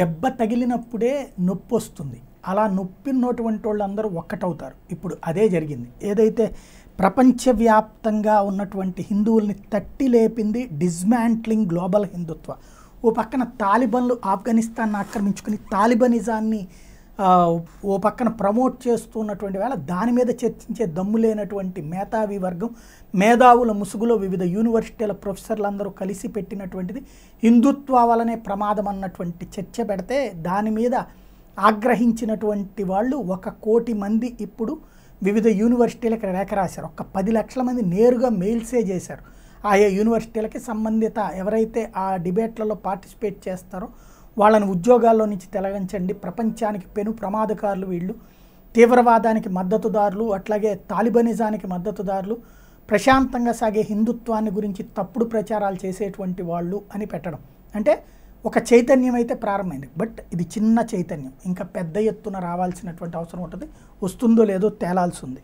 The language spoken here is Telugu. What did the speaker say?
దెబ్బ తగిలినప్పుడే నొప్పి వస్తుంది అలా నొప్పిన్నటువంటి వాళ్ళందరూ ఒక్కటవుతారు ఇప్పుడు అదే జరిగింది ఏదైతే ప్రపంచవ్యాప్తంగా ఉన్నటువంటి హిందువుల్ని తట్టి లేపింది డిస్మాంట్లింగ్ గ్లోబల్ హిందుత్వ ఓ పక్కన తాలిబన్లు ఆఫ్ఘనిస్తాన్ ఆక్రమించుకుని తాలిబనిజాన్ని ఓ పక్కన ప్రమోట్ చేస్తున్నటువంటి వేళ దాని మీద చర్చించే దమ్ము లేనటువంటి మేధావి వర్గం మేధావుల ముసుగులో వివిధ యూనివర్సిటీల ప్రొఫెసర్లందరూ కలిసి పెట్టినటువంటిది హిందుత్వ వలనే ప్రమాదం అన్నటువంటి చర్చ పెడితే దాని మీద ఆగ్రహించినటువంటి వాళ్ళు ఒక కోటి మంది ఇప్పుడు వివిధ యూనివర్సిటీలకు రేఖ రాశారు ఒక పది లక్షల మంది నేరుగా మెయిల్సే చేశారు ఆయా యూనివర్సిటీలకి సంబంధిత ఎవరైతే ఆ డిబేట్లలో పార్టిసిపేట్ చేస్తారో వాళ్ళని ఉద్యోగాల్లో నుంచి తెలగించండి ప్రపంచానికి పెను ప్రమాదకారులు వీళ్ళు తీవ్రవాదానికి మద్దతుదారులు అట్లాగే తాలిబనిజానికి మద్దతుదారులు ప్రశాంతంగా సాగే హిందుత్వాన్ని గురించి తప్పుడు ప్రచారాలు చేసేటువంటి వాళ్ళు అని పెట్టడం అంటే ఒక చైతన్యం అయితే ప్రారంభమైంది బట్ ఇది చిన్న చైతన్యం ఇంకా పెద్ద ఎత్తున రావాల్సినటువంటి అవసరం ఉంటుంది వస్తుందో లేదో తేలాల్సి ఉంది